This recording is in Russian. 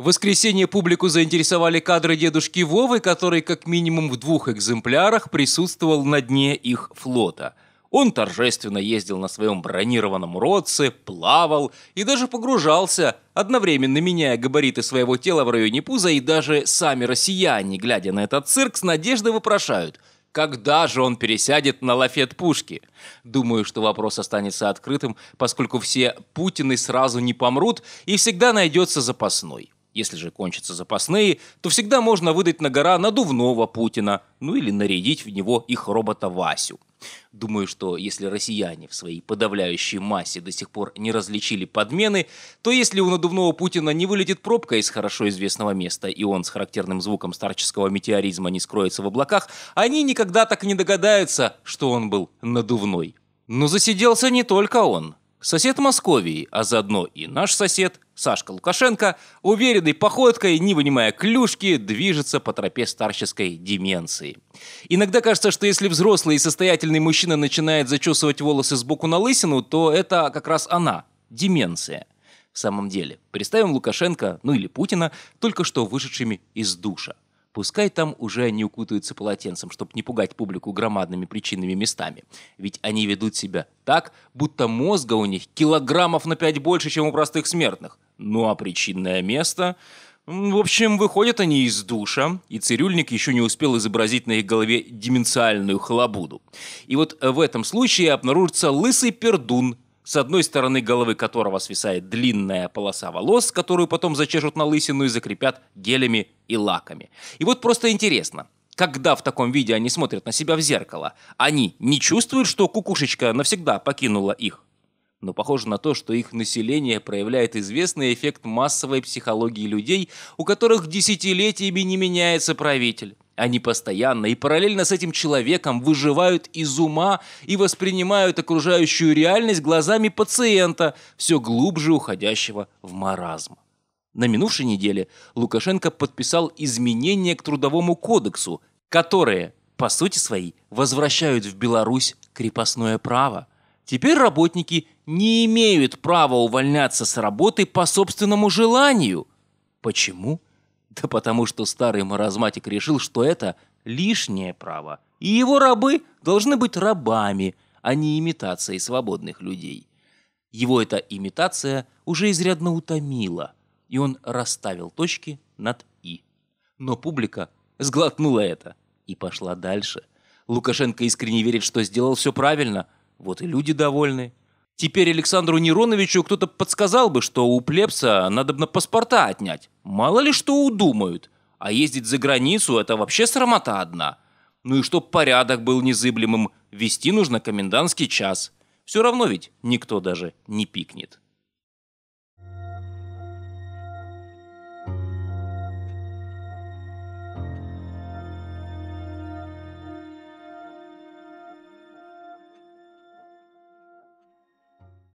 В воскресенье публику заинтересовали кадры дедушки Вовы, который как минимум в двух экземплярах присутствовал на дне их флота. Он торжественно ездил на своем бронированном ротце, плавал и даже погружался, одновременно меняя габариты своего тела в районе пуза, и даже сами россияне, глядя на этот цирк, с надеждой вопрошают – когда же он пересядет на лафет пушки? Думаю, что вопрос останется открытым, поскольку все Путины сразу не помрут и всегда найдется запасной. Если же кончатся запасные, то всегда можно выдать на гора надувного Путина, ну или нарядить в него их робота Васю. Думаю, что если россияне в своей подавляющей массе до сих пор не различили подмены, то если у надувного Путина не вылетит пробка из хорошо известного места, и он с характерным звуком старческого метеоризма не скроется в облаках, они никогда так и не догадаются, что он был надувной. Но засиделся не только он. Сосед Московии, а заодно и наш сосед – Сашка Лукашенко уверенной походкой, не вынимая клюшки, движется по тропе старческой деменции. Иногда кажется, что если взрослый и состоятельный мужчина начинает зачесывать волосы сбоку на лысину, то это как раз она – деменция. В самом деле, представим Лукашенко, ну или Путина, только что вышедшими из душа. Пускай там уже они укутаются полотенцем, чтобы не пугать публику громадными причинными местами. Ведь они ведут себя так, будто мозга у них килограммов на пять больше, чем у простых смертных – ну а причинное место... В общем, выходят они из душа, и цирюльник еще не успел изобразить на их голове деменциальную халабуду. И вот в этом случае обнаружится лысый пердун, с одной стороны головы которого свисает длинная полоса волос, которую потом зачешут на лысину и закрепят гелями и лаками. И вот просто интересно, когда в таком виде они смотрят на себя в зеркало, они не чувствуют, что кукушечка навсегда покинула их? но похоже на то, что их население проявляет известный эффект массовой психологии людей, у которых десятилетиями не меняется правитель. Они постоянно и параллельно с этим человеком выживают из ума и воспринимают окружающую реальность глазами пациента, все глубже уходящего в маразм. На минувшей неделе Лукашенко подписал изменения к Трудовому кодексу, которые, по сути своей, возвращают в Беларусь крепостное право – Теперь работники не имеют права увольняться с работы по собственному желанию. Почему? Да потому что старый маразматик решил, что это лишнее право. И его рабы должны быть рабами, а не имитацией свободных людей. Его эта имитация уже изрядно утомила, и он расставил точки над «и». Но публика сглотнула это и пошла дальше. Лукашенко искренне верит, что сделал все правильно – вот и люди довольны. Теперь Александру Нероновичу кто-то подсказал бы, что у плебса надо надобно паспорта отнять. Мало ли что удумают. А ездить за границу – это вообще срамота одна. Ну и чтоб порядок был незыблемым, вести нужно комендантский час. Все равно ведь никто даже не пикнет.